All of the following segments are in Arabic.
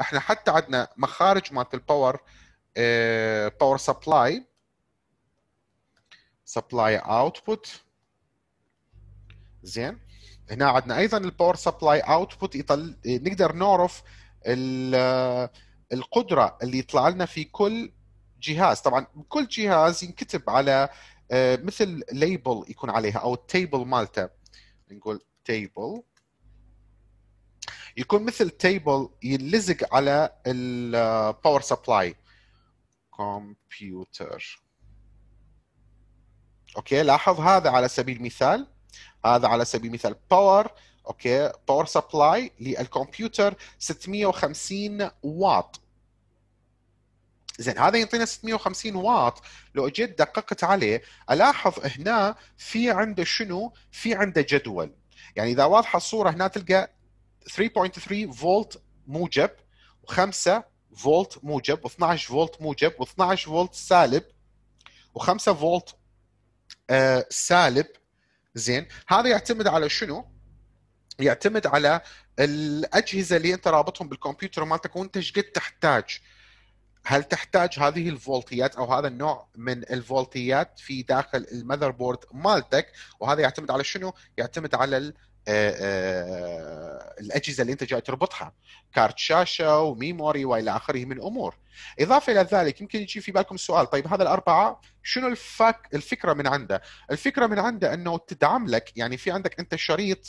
احنا حتى عندنا مخارج مالت الباور باور سبلاي سبلاي اوتبوت زين هنا عندنا ايضا الباور سبلاي اوتبوت نقدر نعرف القدره اللي يطلع لنا في كل جهاز طبعا كل جهاز ينكتب على آه، مثل ليبل يكون عليها او التيبل مالته نقول تيبل يكون مثل تيبل يلزق على الباور سبلاي كمبيوتر اوكي لاحظ هذا على سبيل المثال هذا على سبيل المثال باور اوكي باور سبلاي للكمبيوتر 650 واط زين هذا يعطينا 650 واط لو اجيت دققت عليه الاحظ هنا في عنده شنو؟ في عنده جدول يعني اذا واضحه الصوره هنا تلقى 3.3 فولت موجب و5 فولت موجب و12 فولت موجب و12 فولت سالب و5 فولت آه سالب زين هذا يعتمد على شنو؟ يعتمد على الاجهزه اللي انت رابطهم بالكمبيوتر مالتك وانت ايش قد تحتاج هل تحتاج هذه الفولتيات او هذا النوع من الفولتيات في داخل المذر بورد مالتك وهذا يعتمد على شنو؟ يعتمد على آه، آه، الاجهزه اللي انت جاي تربطها كارت شاشه وميموري والى اخره من امور اضافه الى ذلك يمكن يجي في بالكم سؤال طيب هذا الاربعه شنو الفك الفكره من عنده الفكره من عنده انه تدعم لك يعني في عندك انت شريط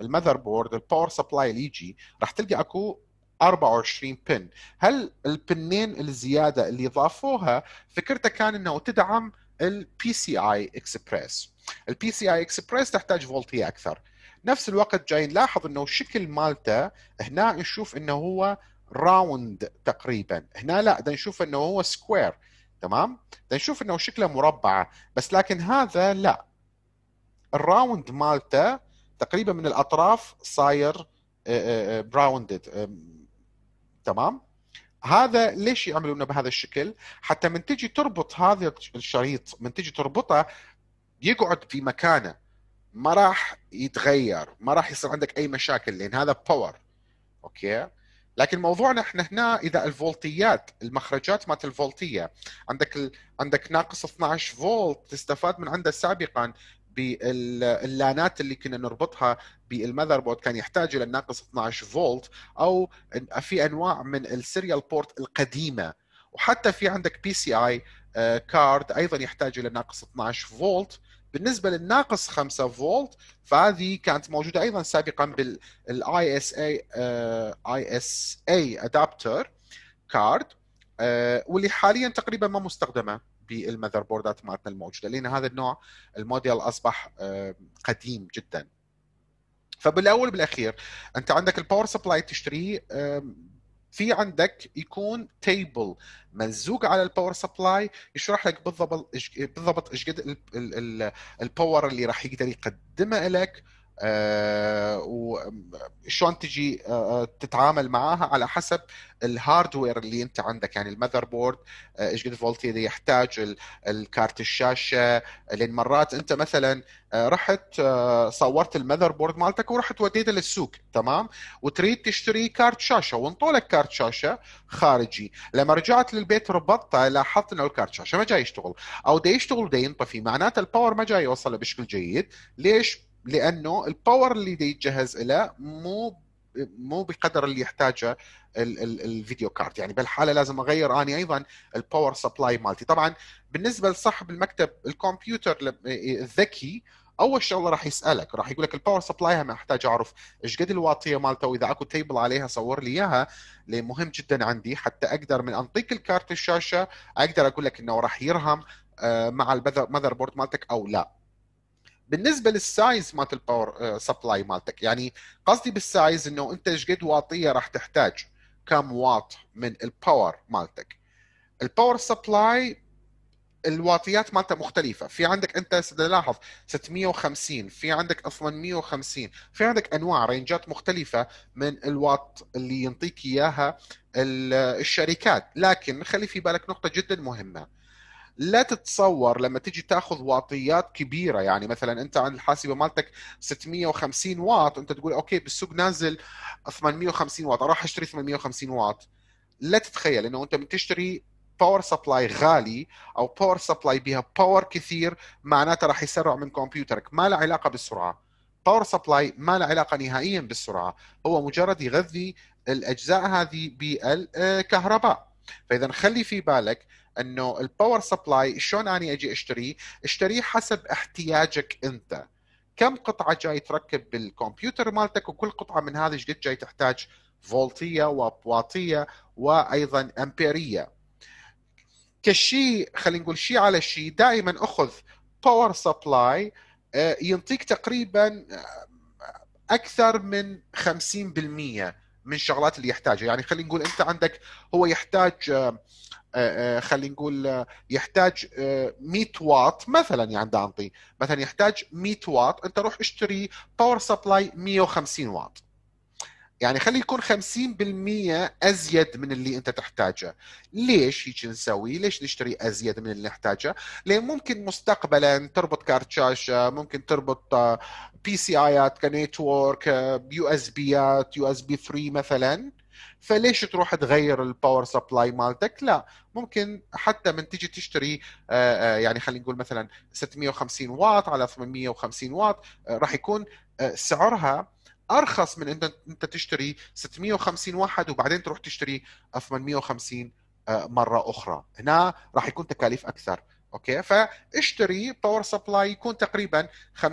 المذر بورد الباور سبلاي اللي يجي راح تلقى اكو 24 بن هل البنين الزياده اللي ضافوها فكرته كان انه تدعم البي سي اي اكسبريس البي سي اي اكسبريس تحتاج فولتيه اكثر نفس الوقت جاي نلاحظ انه شكل مالته هنا نشوف انه هو راوند تقريبا هنا لا ده نشوف انه هو سكوير تمام ده نشوف انه شكله مربع بس لكن هذا لا الراوند مالته تقريبا من الاطراف صاير براوندد آه، آه، آه، تمام هذا ليش يعملونه بهذا الشكل حتى من تجي تربط هذا الشريط من تجي تربطه يقعد في مكانه ما راح يتغير ما راح يصير عندك اي مشاكل لان هذا باور اوكي لكن موضوعنا احنا هنا اذا الفولتيات المخرجات مالت الفولتيه عندك ال... عندك ناقص 12 فولت تستفاد من عنده سابقا باللانات اللي كنا نربطها بالمذر بورد كان يحتاج الى ناقص 12 فولت او في انواع من السيريال بورت القديمه وحتى في عندك بي سي اي كارد ايضا يحتاج الى ناقص 12 فولت بالنسبه للناقص 5 فولت فهذه كانت موجوده ايضا سابقا بالاي اس اي اي اس اي ادابتر كارد واللي حاليا تقريبا ما مستخدمه بالمذر بوردات مالتنا الموجوده لان هذا النوع الموديل اصبح آه، قديم جدا فبالاول بالاخير انت عندك الباور سبلاي تشتريه في عندك يكون تيبل ملزوق على الباور سبلاي يشرح لك بالضبط بالضبط ايش قد الباور اللي راح يقدر يقدمها لك آه، وشلون تجي آه، آه، تتعامل معاها على حسب الهاردوير اللي انت عندك يعني المذر بورد ايش قد فولت اللي يحتاج الكارت الشاشه لان مرات انت مثلا رحت صورت المذر بورد مالتك ورحت وديته للسوق تمام وتريد تشتري كارت شاشه وانطولك كارت شاشه خارجي لما رجعت للبيت ربطته لاحظت انه الكارت شاشه ما جاي يشتغل او دا يشتغل دا ينطفي معناته الباور ما جاي يوصله بشكل جيد ليش لانه الباور اللي يتجهز له مو مو بقدر اللي يحتاجه الفيديو كارد يعني بالحاله لازم اغير اني ايضا الباور سبلاي مالتي طبعا بالنسبه لصاحب المكتب الكمبيوتر الذكي اول شغله راح يسالك راح يقول لك الباور سبلاي هم احتاج اعرف ايش قد الواطيه مالته واذا اكو تيبل عليها صور لي اياها مهم جدا عندي حتى اقدر من انطيك الكارت الشاشه اقدر اقول لك انه راح يرهم آه، مع المذر بورد مالتك او لا بالنسبه للسايز مالت الباور آه، سبلاي مالتك يعني قصدي بالسايز انه انت ايش قد واطيه راح تحتاج كم واط من الباور مالتك الباور سبلاي الواطيات مالته مختلفه في عندك انت لاحظ 650 في عندك 850 في عندك انواع رينجات مختلفه من الواط اللي ينطيك اياها الشركات لكن خلي في بالك نقطه جدا مهمه لا تتصور لما تيجي تاخذ واطيات كبيره يعني مثلا انت عند الحاسبه مالتك 650 واط انت تقول اوكي بالسوق نازل 850 واط اروح اشتري 850 واط لا تتخيل انه انت بتشتري باور سبلاي غالي او باور سبلاي بها باور كثير معناته راح يسرع من كمبيوترك ما له علاقه بالسرعه باور سبلاي ما له علاقه نهائيا بالسرعه هو مجرد يغذي الاجزاء هذه بالكهرباء فاذا خلي في بالك انه الباور سبلاي شلون اني اجي اشتريه؟ اشتريه حسب احتياجك انت. كم قطعه جاي تركب بالكمبيوتر مالتك وكل قطعه من هذه قد جاي تحتاج فولتيه وبواطيه وايضا امبيريه. كشيء خلينا نقول شيء على شيء دائما اخذ باور آه، سبلاي ينطيك تقريبا آه، اكثر من 50% من الشغلات اللي يحتاجها يعني خلينا نقول انت عندك هو يحتاج آه، آه، آه، خلينا نقول يحتاج 100 واط مثلا يعني عندي مثلا يحتاج 100 واط انت روح اشتري باور سبلاي 150 واط يعني خلي يكون 50% ازيد من اللي انت تحتاجه ليش هيك نسوي ليش نشتري ازيد من اللي نحتاجه لان ممكن مستقبلا تربط كارت شاشه ممكن تربط بي سي ايات كنتورك يو اس بيات يو اس بي 3 مثلا فليش تروح تغير الباور سبلاي مالتك لا ممكن حتى من تيجي تشتري آه، آه، يعني خلينا نقول مثلا 650 واط على 850 واط آه، راح يكون سعرها ارخص من انت انت تشتري 650 واحد وبعدين تروح تشتري 850 آه، مره اخرى هنا راح يكون تكاليف اكثر اوكي فاشتري باور سبلاي يكون تقريبا 50%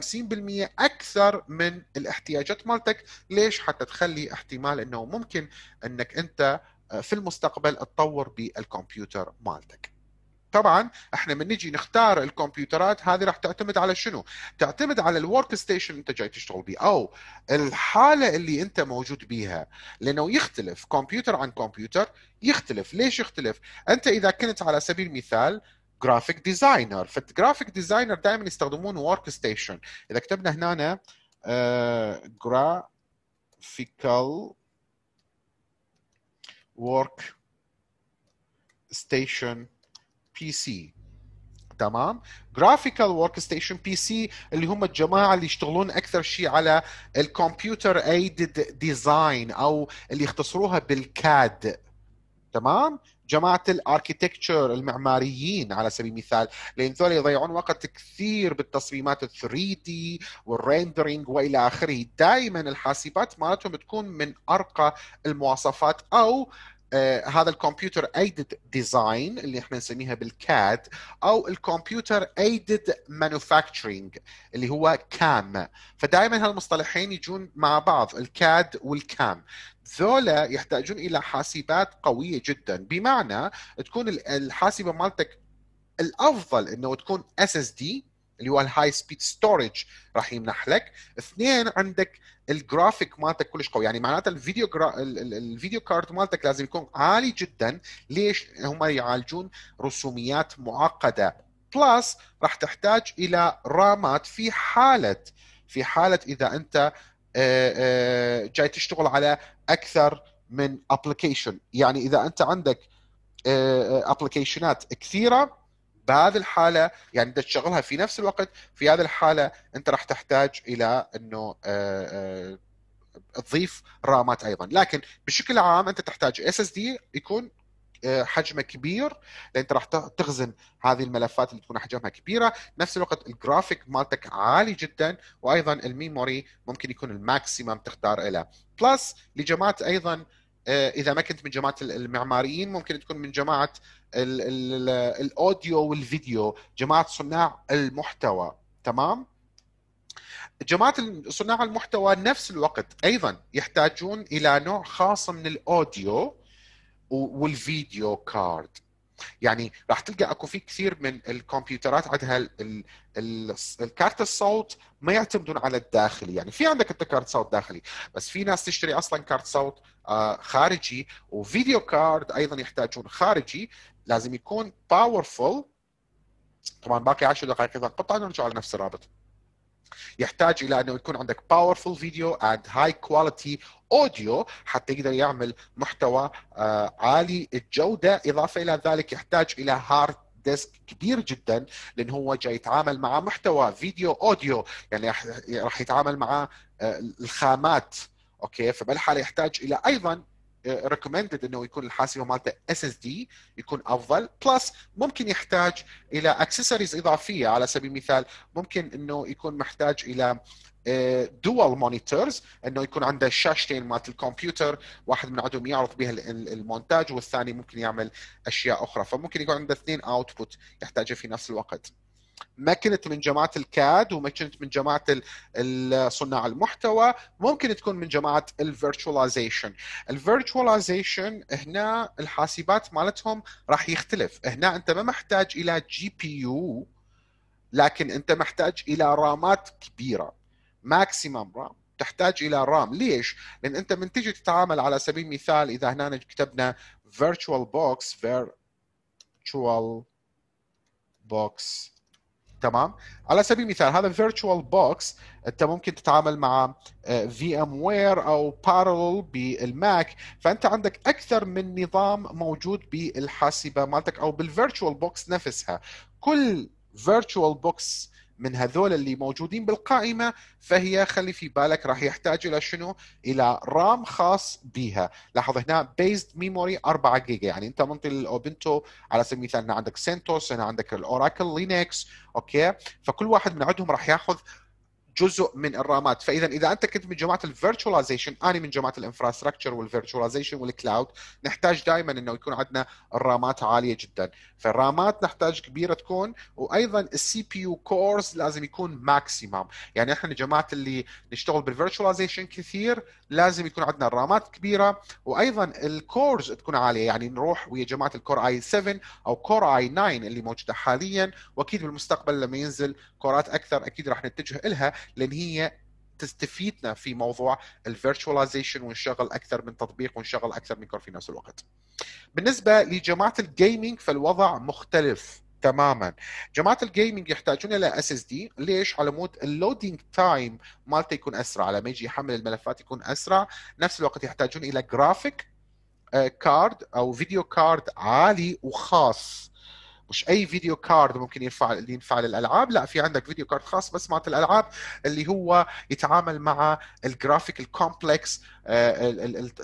اكثر من الاحتياجات مالتك ليش حتى تخلي احتمال انه ممكن انك انت آه، في المستقبل تطور بالكمبيوتر مالتك طبعا احنا من نجي نختار الكمبيوترات هذه راح تعتمد على شنو؟ تعتمد على الورك ستيشن انت جاي تشتغل بيه او الحاله اللي انت موجود بيها لانه يختلف كمبيوتر عن كمبيوتر يختلف ليش يختلف؟ انت اذا كنت على سبيل المثال جرافيك ديزاينر فالجرافيك ديزاينر دائما يستخدمون ورك ستيشن اذا كتبنا هنا جرافيكال ورك ستيشن بي سي تمام جرافيكال ورك ستيشن بي سي اللي هم الجماعه اللي يشتغلون اكثر شيء على الكمبيوتر ايدد ديزاين او اللي يختصروها بالكاد تمام جماعه الاركيتكتشر المعماريين على سبيل المثال لان ذول يضيعون وقت كثير بالتصميمات ال 3 دي والريندرينج والى اخره دائما الحاسبات مالتهم تكون من ارقى المواصفات او آه، هذا الكمبيوتر ايدد ديزاين اللي احنا نسميها بالكاد او الكمبيوتر ايدد مانوفاكتشرنج اللي هو كام فدائما هالمصطلحين يجون مع بعض الكاد والكام ذولا يحتاجون الى حاسبات قويه جدا بمعنى تكون الحاسبه مالتك الافضل انه تكون اس اس دي اللي هو الهاي سبيد ستورج راح يمنح لك اثنين عندك الجرافيك مالتك كلش قوي يعني معناتها الفيديو جرا... الفيديو كارد مالتك لازم يكون عالي جدا ليش هم يعالجون رسوميات معقده بلس راح تحتاج الى رامات في حاله في حاله اذا انت آه، آه، جاي تشتغل على اكثر من ابلكيشن يعني اذا انت عندك ابلكيشنات آه، كثيره بهذه الحاله يعني بدك تشغلها في نفس الوقت في هذه الحاله انت راح تحتاج الى انه آه، آه، تضيف رامات ايضا لكن بشكل عام انت تحتاج اس اس دي يكون آه، حجمه كبير لان انت راح تخزن هذه الملفات اللي تكون حجمها كبيره نفس الوقت الجرافيك مالتك عالي جدا وايضا الميموري ممكن يكون الماكسيمم تختار له بلس لجماعه ايضا آه، اذا ما كنت من جماعه المعماريين ممكن تكون من جماعه الاوديو والفيديو جماعه صناع المحتوى تمام جماعه صناع المحتوى نفس الوقت ايضا يحتاجون الى نوع خاص من الاوديو والفيديو كارد يعني راح تلقى اكو في كثير من الكمبيوترات عندها الكارت الصوت ما يعتمدون على الداخلي يعني في عندك انت كارت صوت داخلي بس في ناس تشتري اصلا كارت صوت آه، خارجي وفيديو كارد ايضا يحتاجون خارجي لازم يكون باورفل طبعا باقي 10 دقائق اذا انقطع نرجع على نفس الرابط يحتاج الى انه يكون عندك باورفل فيديو اند هاي كواليتي اوديو حتى يقدر يعمل محتوى آه، عالي الجوده اضافه الى ذلك يحتاج الى هارد ديسك كبير جدا لان هو جاي يتعامل مع محتوى فيديو اوديو يعني راح يتعامل مع آه، الخامات اوكي فبالحاله يحتاج الى ايضا ريكومندد uh, انه يكون الحاسبه مالته اس اس دي يكون افضل بلس ممكن يحتاج الى اكسسوارز اضافيه على سبيل المثال ممكن انه يكون محتاج الى دول uh, مونيتورز انه يكون عنده شاشتين مالت الكمبيوتر واحد من عندهم يعرض بها المونتاج والثاني ممكن يعمل اشياء اخرى فممكن يكون عنده اثنين اوتبوت يحتاجه في نفس الوقت ما كنت من جماعه الكاد وما كنت من جماعه صناع المحتوى ممكن تكون من جماعه الفيرتشواليزيشن الفيرتشواليزيشن هنا الحاسبات مالتهم راح يختلف هنا انت ما محتاج الى جي بي يو لكن انت محتاج الى رامات كبيره ماكسيمم رام تحتاج الى رام ليش لان انت من تجي تتعامل على سبيل المثال اذا هنا كتبنا virtual box virtual box تمام على سبيل المثال هذا فيرتشوال بوكس انت ممكن تتعامل مع في ام وير او بارل بالماك فانت عندك اكثر من نظام موجود بالحاسبه مالتك او بالفيرتشوال بوكس نفسها كل فيرتشوال بوكس من هذول اللي موجودين بالقائمة فهي خلي في بالك راح يحتاج إلى شنو إلى رام خاص بها لاحظ هنا based ميموري 4 جيجا يعني أنت منطي الأوبنتو على سبيل المثال هنا عندك سنتوس هنا عندك الأوراكل لينكس أوكي فكل واحد من عندهم راح ياخذ جزء من الرامات فاذا اذا انت كنت من جماعه الفيرتشواليزيشن انا من جماعه الانفراستراكشر والفيرتشواليزيشن والكلاود نحتاج دائما انه يكون عندنا الرامات عاليه جدا فالرامات نحتاج كبيره تكون وايضا السي بي يو كورز لازم يكون ماكسيمم يعني احنا جماعه اللي نشتغل بالفيرتشواليزيشن كثير لازم يكون عندنا الرامات كبيره وايضا الكورز تكون عاليه يعني نروح ويا جماعه الكور اي 7 او كور اي 9 اللي موجوده حاليا واكيد بالمستقبل لما ينزل كورات اكثر اكيد راح نتجه لها لان هي تستفيدنا في موضوع الفيرتشواليزيشن ونشغل اكثر من تطبيق ونشغل اكثر من كور في نفس الوقت. بالنسبه لجماعه الجيمنج فالوضع مختلف تماما جماعه الجيمنج يحتاجون الى اس اس دي ليش على مود اللودينج تايم مالته يكون اسرع لما يجي يحمل الملفات يكون اسرع نفس الوقت يحتاجون الى جرافيك آه، كارد او فيديو كارد عالي وخاص مش اي فيديو كارد ممكن ينفع اللي ينفع للالعاب لا في عندك فيديو كارد خاص بس مات الالعاب اللي هو يتعامل مع الجرافيك الكومبلكس آه،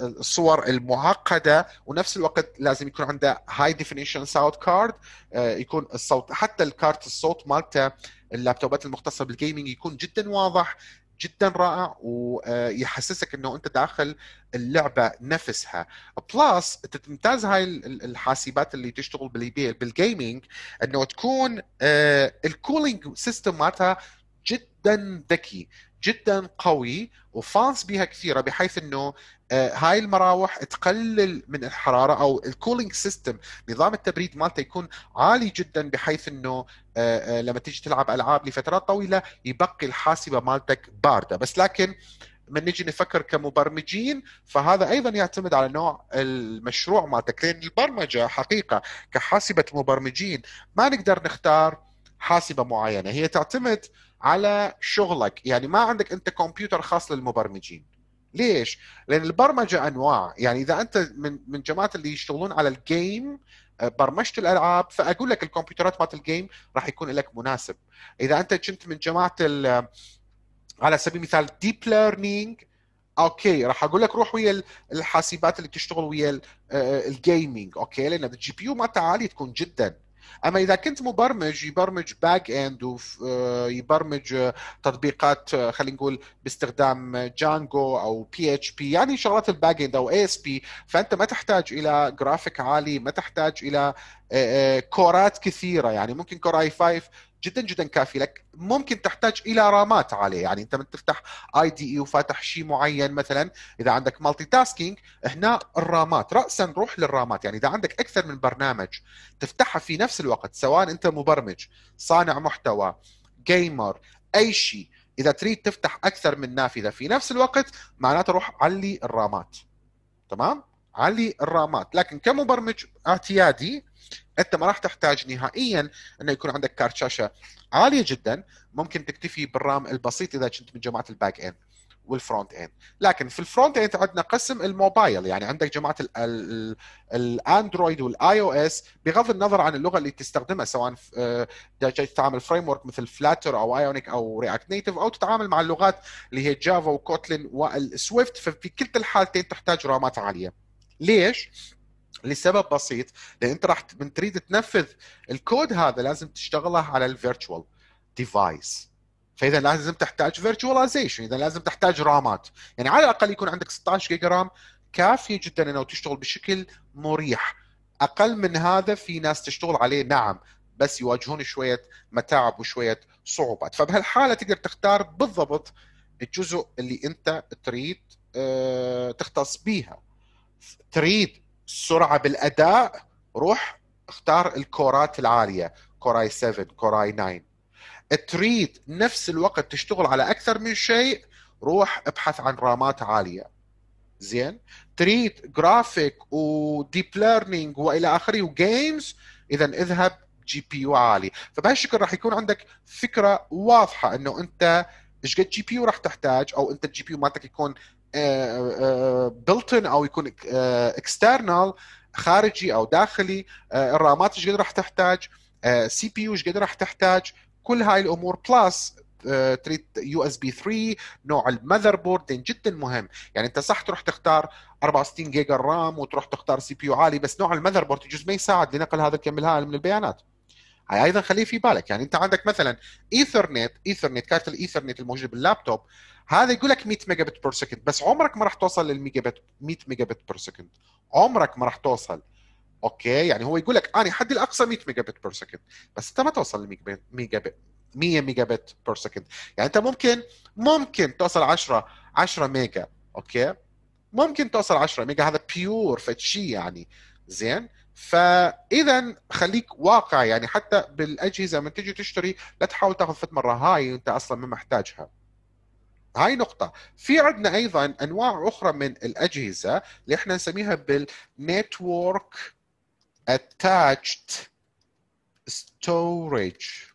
الصور المعقده ونفس الوقت لازم يكون عنده هاي ديفينيشن ساوند كارد يكون الصوت حتى الكارت الصوت مالته اللابتوبات المختصه بالجيمنج يكون جدا واضح جدا رائع ويحسسك انه انت داخل اللعبه نفسها بلس تمتاز هاي الحاسبات اللي تشتغل بالجيمنج انه تكون آه، الكولينج سيستم مالتها جدا ذكي جدا قوي وفانس بها كثيره بحيث انه آه، هاي المراوح تقلل من الحراره او الكولينج سيستم نظام التبريد مالته يكون عالي جدا بحيث انه آه، آه، لما تيجي تلعب العاب لفترات طويله يبقي الحاسبه مالتك بارده بس لكن من نجي نفكر كمبرمجين فهذا ايضا يعتمد على نوع المشروع مالتك لان البرمجه حقيقه كحاسبه مبرمجين ما نقدر نختار حاسبه معينه هي تعتمد على شغلك يعني ما عندك انت كمبيوتر خاص للمبرمجين ليش لان البرمجه انواع يعني اذا انت من من جماعه اللي يشتغلون على الجيم آه، برمجه الالعاب فاقول لك الكمبيوترات مالت الجيم راح يكون لك مناسب اذا انت كنت من جماعه على سبيل المثال ديب ليرنينج اوكي راح اقول لك روح ويا الحاسبات اللي تشتغل ويا الجيمنج آه، آه، اوكي لان الجي بي يو مالتها عالي تكون جدا اما اذا كنت مبرمج يبرمج باك اند ويبرمج تطبيقات آه، خلينا نقول باستخدام جانجو او بي اتش بي يعني شغلات الباك اند او اي اس بي فانت ما تحتاج الى جرافيك عالي ما تحتاج الى آه، آه، كورات كثيره يعني ممكن كور اي 5 جدا جدا كافي لك ممكن تحتاج الى رامات عاليه يعني انت من تفتح اي دي اي وفاتح شيء معين مثلا اذا عندك مالتي تاسكينج هنا الرامات راسا روح للرامات يعني اذا عندك اكثر من برنامج تفتحها في نفس الوقت سواء انت مبرمج صانع محتوى جيمر اي شيء اذا تريد تفتح اكثر من نافذه في نفس الوقت معناته روح علي الرامات تمام علي الرامات لكن كمبرمج اعتيادي انت ما راح تحتاج نهائيا انه يكون عندك كارت شاشه عاليه جدا ممكن تكتفي بالرام البسيط اذا كنت من جماعه الباك اند والفرونت اند لكن في الفرونت اند عندنا قسم الموبايل يعني عندك جماعه الاندرويد والاي او اس بغض النظر عن اللغه اللي تستخدمها سواء آه، جاي تتعامل فريم ورك مثل فلاتر او ايونيك او رياكت نيتف او تتعامل مع اللغات اللي هي جافا وكوتلين والسويفت ففي كلتا الحالتين تحتاج رامات عاليه ليش؟ لسبب بسيط لان انت راح من تريد تنفذ الكود هذا لازم تشتغله على الفيرتشوال ديفايس فاذا لازم تحتاج فيرتشواليزيشن اذا لازم تحتاج رامات يعني على الاقل يكون عندك 16 جيجا رام كافيه جدا انه تشتغل بشكل مريح اقل من هذا في ناس تشتغل عليه نعم بس يواجهون شويه متاعب وشويه صعوبات فبهالحاله تقدر تختار بالضبط الجزء اللي انت تريد آه، تختص بيها تريد سرعه بالاداء روح اختار الكورات العاليه كوراي 7 كوراي 9 تريد نفس الوقت تشتغل على اكثر من شيء روح ابحث عن رامات عاليه زين تريد جرافيك وديب ليرنينج والى اخره وجيمز اذا اذهب جي بي يو عالي فبهالشكل راح يكون عندك فكره واضحه انه انت ايش قد جي بي يو راح تحتاج او انت الجي بي يو مالتك يكون بلتن آه، آه، آه، او يكون اكسترنال خارجي او داخلي الرامات ايش قد راح تحتاج سي بي يو ايش قد راح تحتاج كل هاي الامور بلس تريد يو اس بي 3 نوع المذر بورد جدا مهم يعني انت صح تروح تختار 64 جيجا رام وتروح تختار سي بي يو عالي بس نوع المذر بورد يجوز ما يساعد لنقل هذا الكم الهائل من البيانات هاي ايضا خليه في بالك يعني انت عندك مثلا ايثرنت ايثرنت كارت الايثرنت الموجوده باللابتوب هذا يقول لك 100 ميجا بت بير سكند بس عمرك ما راح توصل للميجا بت 100 ميجا بت بير سكند عمرك ما راح توصل اوكي يعني هو يقول لك انا حد الاقصى 100 ميجا بت بير سكند بس انت ما توصل ل 100 ميجا بت بير سكند يعني انت ممكن ممكن توصل 10 10 ميجا اوكي ممكن توصل 10 ميجا هذا بيور فتشي شيء يعني زين فاذا خليك واقع يعني حتى بالاجهزه لما تجي تشتري لا تحاول تاخذ فت مره هاي انت اصلا ما محتاجها هاي نقطة، في عندنا أيضا أنواع أخرى من الأجهزة اللي احنا نسميها بالنتورك attached storage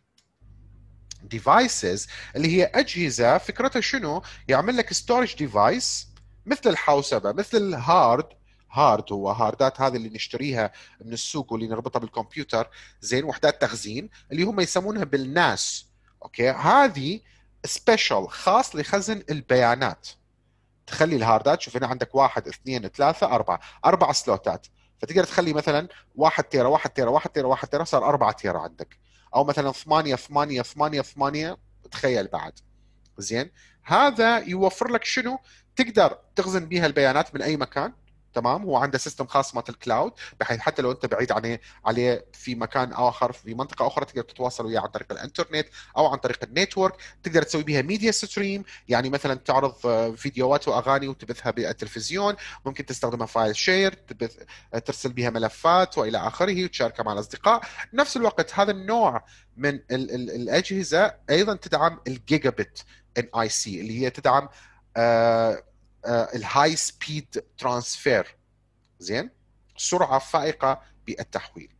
devices اللي هي أجهزة فكرتها شنو؟ يعمل لك ستورج ديفايس مثل الحوسبة مثل الهارد هارد هو هاردات هذه اللي نشتريها من السوق واللي نربطها بالكمبيوتر زين وحدات تخزين اللي هم يسمونها بالناس اوكي هذه سبيشال خاص لخزن البيانات تخلي الهاردات شوف هنا عندك واحد اثنين ثلاثة أربعة أربع سلوتات فتقدر تخلي مثلا واحد تيرا واحد تيرا واحد تيرا واحد تيرا صار أربعة تيرا عندك أو مثلا ثمانية ثمانية ثمانية ثمانية تخيل بعد زين هذا يوفر لك شنو تقدر تخزن بها البيانات من أي مكان تمام هو عنده سيستم خاص مالت الكلاود بحيث حتى لو انت بعيد عليه عليه في مكان اخر في منطقه اخرى تقدر تتواصل وياه عن طريق الانترنت او عن طريق النيتورك تقدر تسوي بها ميديا ستريم يعني مثلا تعرض آه، فيديوهات واغاني وتبثها بالتلفزيون ممكن تستخدمها فايل شير تبث آه، ترسل بها ملفات والى اخره وتشاركها مع الاصدقاء نفس الوقت هذا النوع من ال ال الاجهزه ايضا تدعم الجيجابت ان اي سي اللي هي تدعم آه، الهاي سبيد ترانسفير زين سرعه فائقه بالتحويل